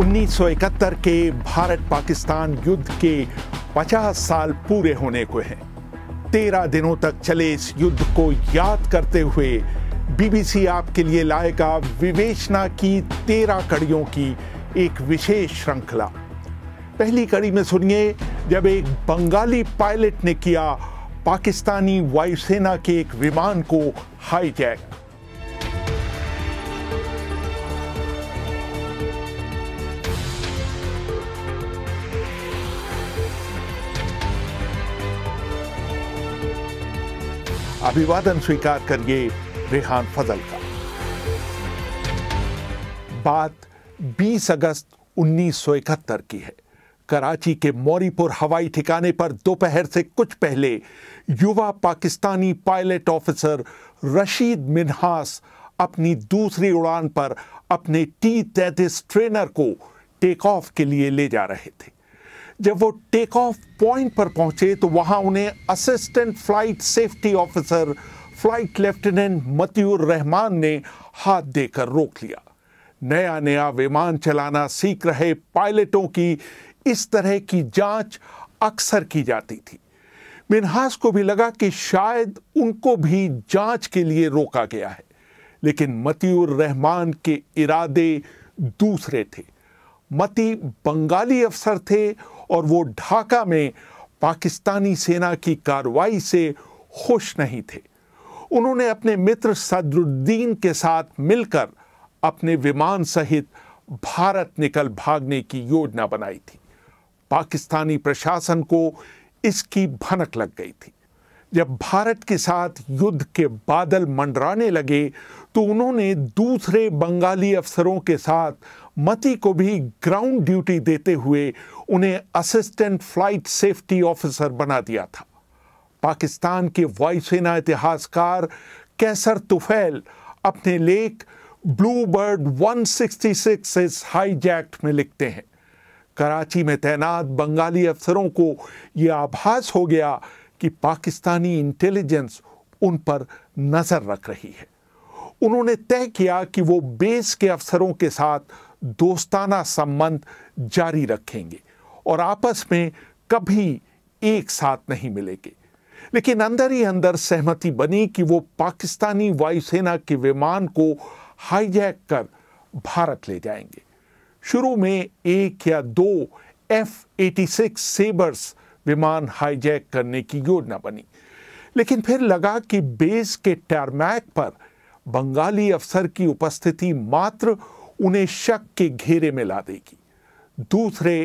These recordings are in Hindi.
1971 के भारत पाकिस्तान युद्ध के 50 साल पूरे होने को हैं तेरह दिनों तक चले इस युद्ध को याद करते हुए बीबीसी आपके लिए लाएगा विवेचना की तेरह कड़ियों की एक विशेष श्रृंखला पहली कड़ी में सुनिए जब एक बंगाली पायलट ने किया पाकिस्तानी वायुसेना के एक विमान को हाईजैक अभिवादन स्वीकार करिए रेहान फजल का बात 20 अगस्त उन्नीस की है कराची के मौरीपुर हवाई ठिकाने पर दोपहर से कुछ पहले युवा पाकिस्तानी पायलट ऑफिसर रशीद मिनहास अपनी दूसरी उड़ान पर अपने टी तैतीस ट्रेनर को टेक ऑफ के लिए ले जा रहे थे जब वो टेक ऑफ पॉइंट पर पहुंचे तो वहां उन्हें assistant flight safety officer flight lieutenant Matiur Rahman ने हाथ देकर रोक लिया नया नया विमान चलाना सीख रहे पायलटों की इस तरह की जांच अक्सर की जाती थी मिनहास को भी लगा कि शायद उनको भी जांच के लिए रोका गया है लेकिन मतियुर रहमान के इरादे दूसरे थे मती बंगाली अफसर थे और वो ढाका में पाकिस्तानी सेना की कार्रवाई से खुश नहीं थे उन्होंने अपने मित्र सदरुद्दीन के साथ मिलकर अपने विमान सहित भारत निकल भागने की योजना बनाई थी पाकिस्तानी प्रशासन को इसकी भनक लग गई थी जब भारत के साथ युद्ध के बादल मंडराने लगे तो उन्होंने दूसरे बंगाली अफसरों के साथ मती को भी ग्राउंड ड्यूटी देते हुए उन्हें असिस्टेंट फ्लाइट सेफ्टी ऑफिसर बना दिया था पाकिस्तान के वायुसेना इतिहासकार कैसर तुफैल अपने लेख blue bird one sixty hijacked में लिखते हैं कराची में तैनात बंगाली अफसरों को यह आभास हो गया कि पाकिस्तानी इंटेलिजेंस उन पर नज़र रख रही है उन्होंने तय किया कि वो बेस के अफसरों के साथ दोस्ताना संबंध जारी रखेंगे और आपस में कभी एक साथ नहीं मिलेंगे लेकिन अंदर ही अंदर सहमति बनी कि वो पाकिस्तानी वायुसेना के विमान को हाईजैक कर भारत ले जाएंगे शुरू में एक या दो एफ 86 सेबर्स विमान हाईजैक करने की योजना बनी लेकिन फिर लगा कि बेस के टैरमैक पर बंगाली अफसर की उपस्थिति मात्र उन्हें शक के घेरे में ला देगी दूसरे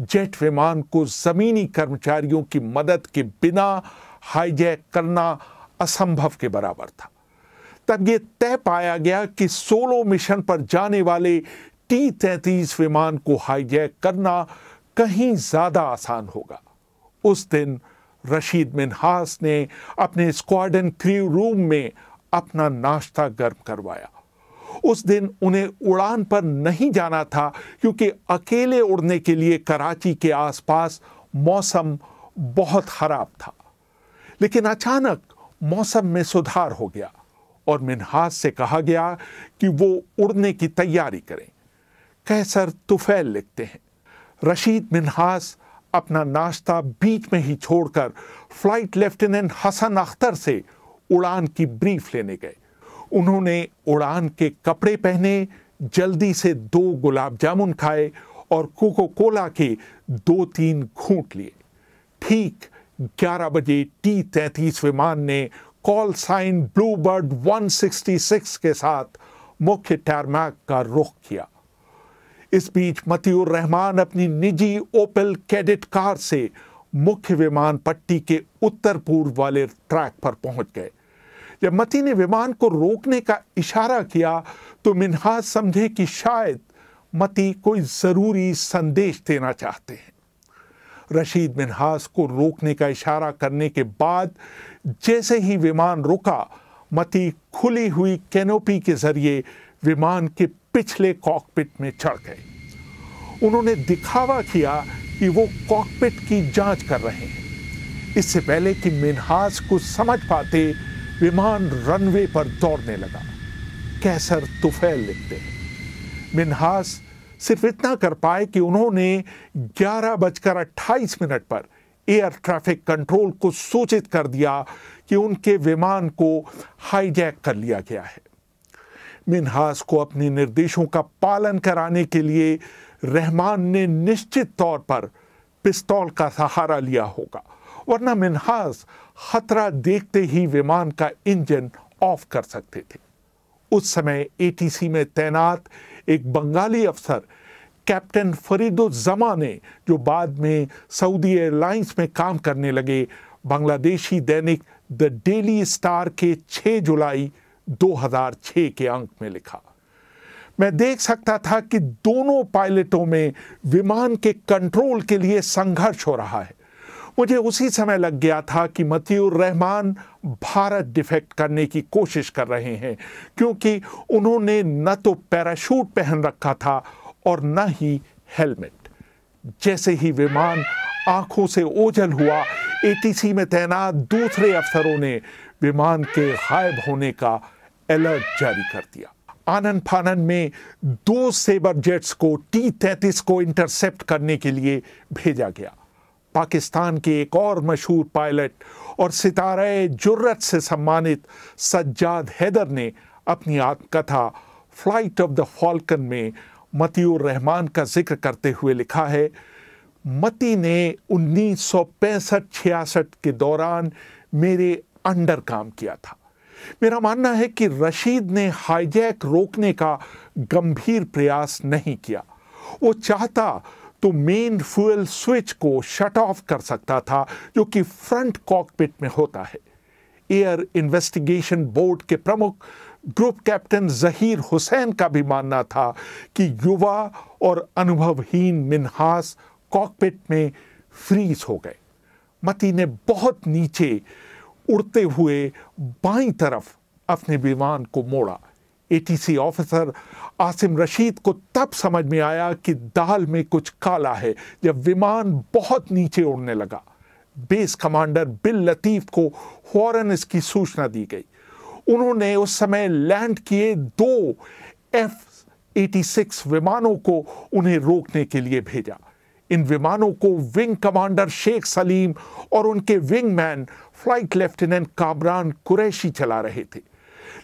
जेट विमान को ज़मीनी कर्मचारियों की मदद के बिना हाईजैक करना असंभव के बराबर था तब ये तय पाया गया कि सोलो मिशन पर जाने वाले टी तैतीस विमान को हाईजैक करना कहीं ज़्यादा आसान होगा उस दिन रशीद मिनहास ने अपने स्क्वाडन क्रू रूम में अपना नाश्ता गर्म करवाया उस दिन उन्हें उड़ान पर नहीं जाना था क्योंकि अकेले उड़ने के लिए कराची के आसपास मौसम बहुत ख़राब था लेकिन अचानक मौसम में सुधार हो गया और मिनहास से कहा गया कि वो उड़ने की तैयारी करें कैसर तुफैल लिखते हैं रशीद मिनहास अपना नाश्ता बीच में ही छोड़कर फ्लाइट लेफ्टिनेंट हसन अख्तर से उड़ान की ब्रीफ लेने गए उन्होंने उड़ान के कपड़े पहने जल्दी से दो गुलाब जामुन खाए और कोको कोला के दो तीन घूट लिए ठीक 11 बजे टी तैतीस विमान ने कॉल साइन ब्लू बर्ड 166 के साथ मुख्य टैरमैक का रुख किया इस बीच मतियुर रहमान अपनी निजी ओपल कैडेट कार से मुख्य विमान पट्टी के उत्तर पूर्व वाले ट्रैक पर पहुंच गए जब मती ने विमान को रोकने का इशारा किया तो मिनहाज समझे कि शायद मती कोई ज़रूरी संदेश देना चाहते हैं रशीद मिनहास को रोकने का इशारा करने के बाद जैसे ही विमान रुका मती खुली हुई कैनोपी के जरिए विमान के पिछले कॉकपिट में चढ़ गए उन्होंने दिखावा किया कि वो कॉकपिट की जांच कर रहे हैं इससे पहले कि मिनहास को समझ पाते विमान रनवे पर दौड़ने लगा कैसर तुफैल लिखते हैं मिनहास सिर्फ इतना कर पाए कि उन्होंने ग्यारह बजकर अट्ठाईस मिनट पर एयर ट्रैफिक कंट्रोल को सूचित कर दिया कि उनके विमान को हाईजैक कर लिया गया है मिनहास को अपने निर्देशों का पालन कराने के लिए रहमान ने निश्चित तौर पर पिस्तौल का सहारा लिया होगा वरना मिनहास खतरा देखते ही विमान का इंजन ऑफ कर सकते थे उस समय एटीसी में तैनात एक बंगाली अफसर कैप्टन फरीदुजमा ने जो बाद में सऊदी एयरलाइंस में काम करने लगे बांग्लादेशी दैनिक द डेली स्टार के 6 जुलाई 2006 के अंक में लिखा मैं देख सकता था कि दोनों पायलटों में विमान के कंट्रोल के लिए संघर्ष हो रहा है मुझे उसी समय लग गया था कि मतीउर रहमान भारत डिफेक्ट करने की कोशिश कर रहे हैं क्योंकि उन्होंने न तो पैराशूट पहन रखा था और न ही हेलमेट जैसे ही विमान आंखों से ओझल हुआ एटीसी में तैनात दूसरे अफसरों ने विमान के गायब होने का अलर्ट जारी कर दिया आनंद फानन में दो सेबर जेट्स को टी तैतीस को इंटरसेप्ट करने के लिए भेजा गया पाकिस्तान के एक और मशहूर पायलट और सितारे जुर्रत से सम्मानित सज्जाद हैदर ने अपनी आत्मकथा फ्लाइट ऑफ द फॉल्कन में मतीउर रहमान का जिक्र करते हुए लिखा है मती ने उन्नीस सौ पैंसठ छियासठ के दौरान मेरे अंडर काम किया था मेरा मानना है कि रशीद ने हाईजैक रोकने का गंभीर प्रयास नहीं किया वो चाहता तो मेन फ्यूल स्विच को शट ऑफ कर सकता था जो कि फ्रंट कॉकपिट में होता है एयर इन्वेस्टिगेशन बोर्ड के प्रमुख ग्रुप कैप्टन जहीर हुसैन का भी मानना था कि युवा और अनुभवहीन मिनहास कॉकपिट में फ्रीज हो गए मती ने बहुत नीचे उड़ते हुए बाई तरफ अपने विमान को मोड़ा एटीसी ऑफिसर आसिम रशीद को तब समझ में आया कि दाल में कुछ काला है जब विमान बहुत नीचे उड़ने लगा बेस कमांडर बिल लतीफ को फौरन इसकी सूचना दी गई उन्होंने उस समय लैंड किए दो एफ 86 विमानों को उन्हें रोकने के लिए भेजा इन विमानों को विंग कमांडर शेख सलीम और उनके wingman flight lieutenant Kamran Qureshi चला रहे थे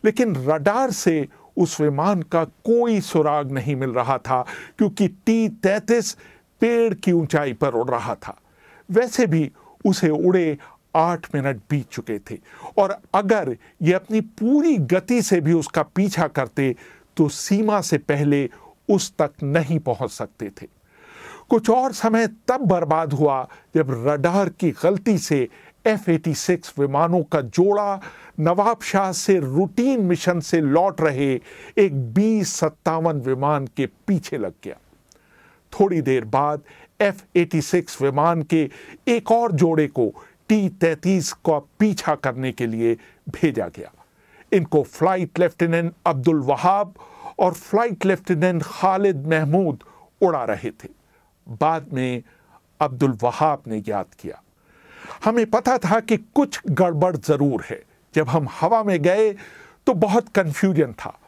लेकिन रडार से उस विमान का कोई सुराग नहीं मिल रहा था क्योंकि टी तैतीस पेड़ की ऊंचाई पर उड़ रहा था वैसे भी उसे उड़े आठ मिनट बीत चुके थे और अगर ये अपनी पूरी गति से भी उसका पीछा करते तो सीमा से पहले उस तक नहीं पहुंच सकते थे कुछ और समय तब बर्बाद हुआ जब रडार की गलती से एफ एटी सिक्स विमानों का जोड़ा नवाब शाह से रूटीन मिशन से लौट रहे एक बी सत्तावन विमान के पीछे लग गया थोड़ी देर बाद एफ एटी सिक्स विमान के एक और जोड़े को टी तैतीस का पीछा करने के लिए भेजा गया इनको फ्लाइट लेफ्टिनेंट अब्दुल वहाब और फ्लाइट लेफ्टिनेंट खालिद महमूद उड़ा रहे थे बाद में अब्दुल वहाब ने याद किया हमें पता था कि कुछ गड़बड़ ज़रूर है जब हम हवा में गए तो बहुत कन्फ्यूजन था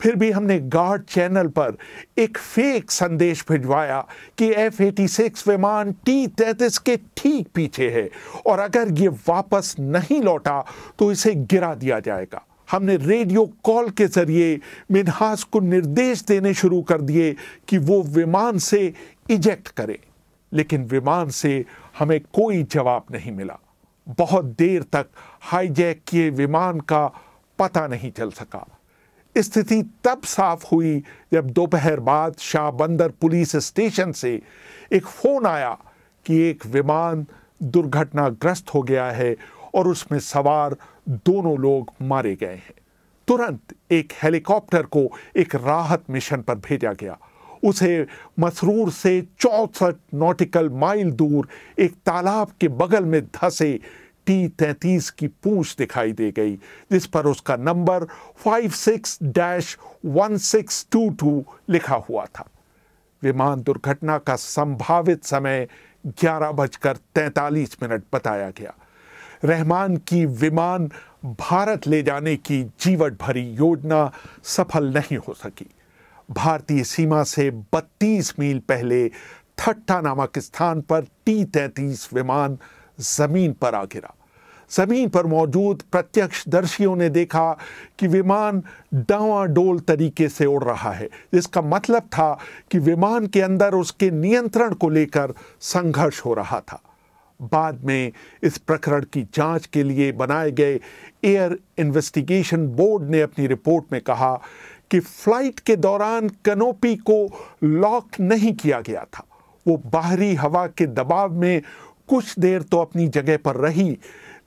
फिर भी हमने गार्ड चैनल पर एक फेक संदेश भिजवाया कि एफ एटी सिक्स विमान टी तैतीस के ठीक पीछे है और अगर ये वापस नहीं लौटा तो इसे गिरा दिया जाएगा हमने रेडियो कॉल के जरिए मिनहास को निर्देश देने शुरू कर दिए कि वो विमान से इजेक्ट करें लेकिन विमान से हमें कोई जवाब नहीं मिला बहुत देर तक हाईजैक किए विमान का पता नहीं चल सका स्थिति तब साफ हुई जब दोपहर बाद शाह बंदर पुलिस स्टेशन से एक फ़ोन आया कि एक विमान दुर्घटनाग्रस्त हो गया है और उसमें सवार दोनों लोग मारे गए हैं तुरंत एक हेलीकॉप्टर को एक राहत मिशन पर भेजा गया उसे मसरूर से चौंसठ नॉटिकल माइल दूर एक तालाब के बगल में धसे टी तैतीस की पूंछ दिखाई दे गई जिस पर उसका number five six dash one six two two लिखा हुआ था विमान दुर्घटना का संभावित समय ग्यारह बजकर तैतालीस मिनट बताया गया रहमान की विमान भारत ले जाने की जीवट भरी योजना सफल नहीं हो सकी भारतीय सीमा से 32 मील पहले थट्टा नामक स्थान पर टी तैतीस विमान ज़मीन पर आ गिरा ज़मीन पर मौजूद प्रत्यक्षदर्शियों ने देखा कि विमान डावाडोल तरीके से उड़ रहा है जिसका मतलब था कि विमान के अंदर उसके नियंत्रण को लेकर संघर्ष हो रहा था बाद में इस प्रकरण की जांच के लिए बनाए गए एयर इन्वेस्टिगेशन बोर्ड ने अपनी रिपोर्ट में कहा कि फ्लाइट के दौरान कनोपी को लॉक नहीं किया गया था वो बाहरी हवा के दबाव में कुछ देर तो अपनी जगह पर रही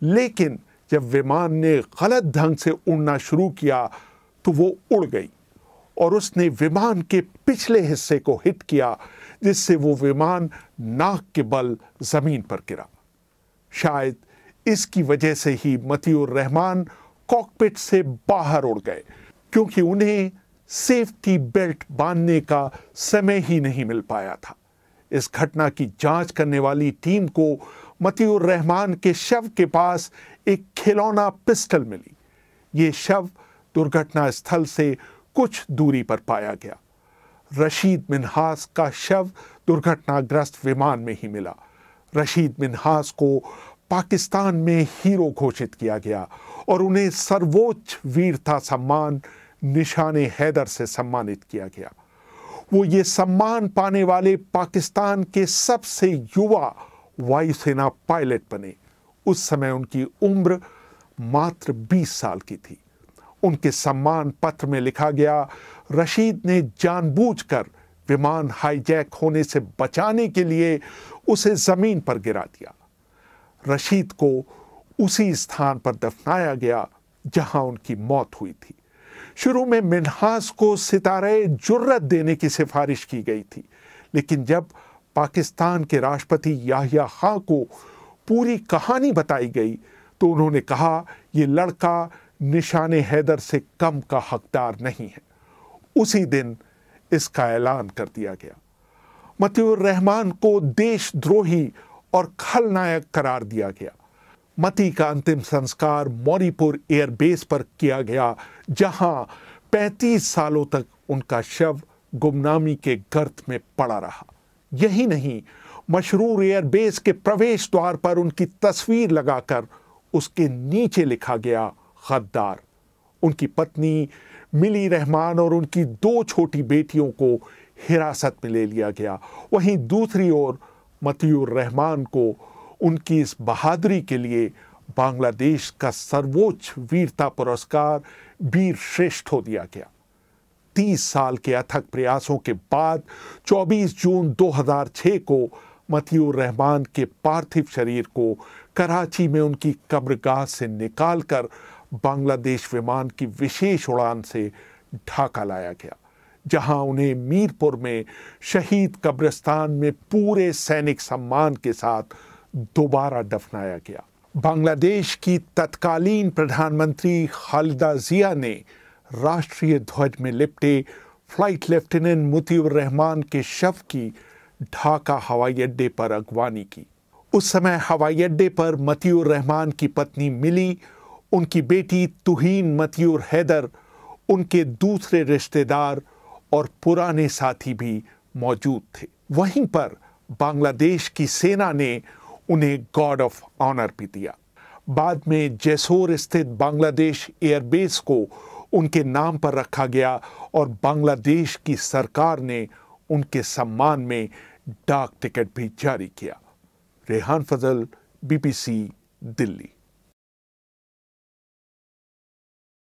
लेकिन जब विमान ने गलत ढंग से उड़ना शुरू किया तो वो उड़ गई और उसने विमान के पिछले हिस्से को हिट किया जिससे वो विमान नाक के बल ज़मीन पर गिरा शायद इसकी वजह से ही मतियुर रहमान कॉकपिट से बाहर उड़ गए क्योंकि उन्हें सेफ्टी बेल्ट बांधने का समय ही नहीं मिल पाया था इस घटना की जांच करने वाली टीम को मतियुर रहमान के शव के पास एक खिलौना पिस्टल मिली ये शव दुर्घटना स्थल से कुछ दूरी पर पाया गया रशीद मिनहास का शव दुर्घटनाग्रस्त विमान में ही मिला रशीद मिनहास को पाकिस्तान में हीरो घोषित किया गया और उन्हें सर्वोच्च वीरता सम्मान निशान हैदर से सम्मानित किया गया वो ये सम्मान पाने वाले पाकिस्तान के सबसे युवा वायुसेना पायलट बने उस समय उनकी उम्र मात्र 20 साल की थी उनके सम्मान पत्र में लिखा गया रशीद ने जानबूझकर विमान हाईजैक होने से बचाने के लिए उसे ज़मीन पर गिरा दिया रशीद को उसी स्थान पर दफनाया गया जहां उनकी मौत हुई थी शुरू में मिनहास को सितारे जुर्रत देने की सिफारिश की गई थी लेकिन जब पाकिस्तान के राष्ट्रपति याहिया खां को पूरी कहानी बताई गई तो उन्होंने कहा यह लड़का निशान हैदर से कम का हकदार नहीं है उसी दिन इसका ऐलान कर दिया गया मतियुर रहमान को देशद्रोही और खलनायक करार दिया गया मती का अंतिम संस्कार मौरीपुर एयरबेस पर किया गया जहां 35 सालों तक उनका शव गुमनामी के गर्त में पड़ा रहा यही नहीं मशरूर एयरबेस के प्रवेश द्वार पर उनकी तस्वीर लगाकर उसके नीचे लिखा गया गद्दार उनकी पत्नी मिली रहमान और उनकी दो छोटी बेटियों को हिरासत में ले लिया गया वहीं दूसरी ओर मतियुर रहमान को उनकी इस बहादुरी के लिए बांग्लादेश का सर्वोच्च वीरता पुरस्कार वीर श्रेष्ठ हो दिया गया तीस साल के अथक प्रयासों के बाद 24 जून 2006 को मतियुर रहमान के पार्थिव शरीर को कराची में उनकी कब्रगाह से निकालकर बांग्लादेश विमान की विशेष उड़ान से ढाका लाया गया जहां उन्हें मीरपुर में शहीद कब्रिस्तान में पूरे सैनिक सम्मान के साथ दोबारा दफनाया गया बांग्लादेश की तत्कालीन प्रधानमंत्री खालिदा जिया ने राष्ट्रीय ध्वज में लिपटे फ्लाइट लेफ्टिनेंट मुतीउर रहमान के शव की ढाका हवाई अड्डे पर अगवानी की उस समय हवाई अड्डे पर मतीउर रहमान की पत्नी मिली उनकी बेटी तुहीन मतीउर हैदर उनके दूसरे रिश्तेदार और पुराने साथी भी मौजूद थे वहीं पर बांग्लादेश की सेना ने उन्हें गार्ड ऑफ ऑनर भी दिया बाद में जैसोर स्थित बांग्लादेश एयरबेस को उनके नाम पर रखा गया और बांग्लादेश की सरकार ने उनके सम्मान में डाक टिकट भी जारी किया रेहान फजल बीबीसी दिल्ली